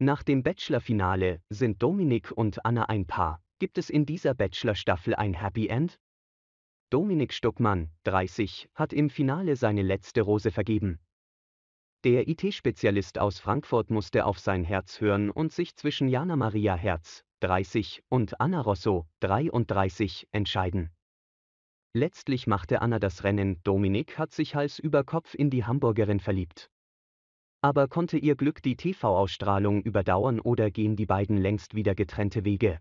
Nach dem Bachelor-Finale sind Dominik und Anna ein Paar. Gibt es in dieser Bachelor-Staffel ein Happy End? Dominik Stuckmann, 30, hat im Finale seine letzte Rose vergeben. Der IT-Spezialist aus Frankfurt musste auf sein Herz hören und sich zwischen Jana Maria Herz, 30, und Anna Rosso, 33, entscheiden. Letztlich machte Anna das Rennen, Dominik hat sich Hals über Kopf in die Hamburgerin verliebt. Aber konnte ihr Glück die TV-Ausstrahlung überdauern oder gehen die beiden längst wieder getrennte Wege?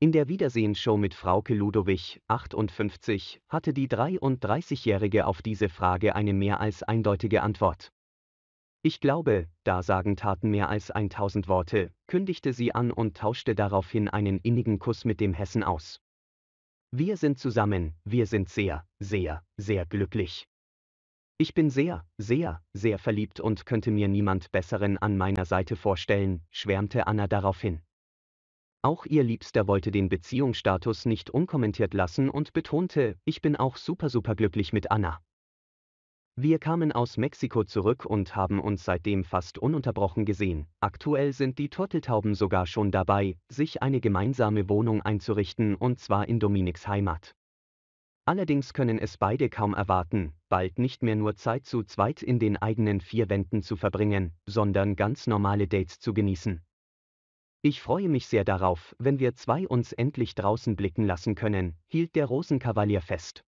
In der Wiedersehensshow mit Frauke Ludowig, 58, hatte die 33-Jährige auf diese Frage eine mehr als eindeutige Antwort. Ich glaube, da sagen Taten mehr als 1000 Worte, kündigte sie an und tauschte daraufhin einen innigen Kuss mit dem Hessen aus. Wir sind zusammen, wir sind sehr, sehr, sehr glücklich. Ich bin sehr, sehr, sehr verliebt und könnte mir niemand Besseren an meiner Seite vorstellen, schwärmte Anna daraufhin. Auch ihr Liebster wollte den Beziehungsstatus nicht unkommentiert lassen und betonte, ich bin auch super super glücklich mit Anna. Wir kamen aus Mexiko zurück und haben uns seitdem fast ununterbrochen gesehen. Aktuell sind die Turteltauben sogar schon dabei, sich eine gemeinsame Wohnung einzurichten und zwar in Dominiks Heimat. Allerdings können es beide kaum erwarten, bald nicht mehr nur Zeit zu zweit in den eigenen vier Wänden zu verbringen, sondern ganz normale Dates zu genießen. Ich freue mich sehr darauf, wenn wir zwei uns endlich draußen blicken lassen können, hielt der Rosenkavalier fest.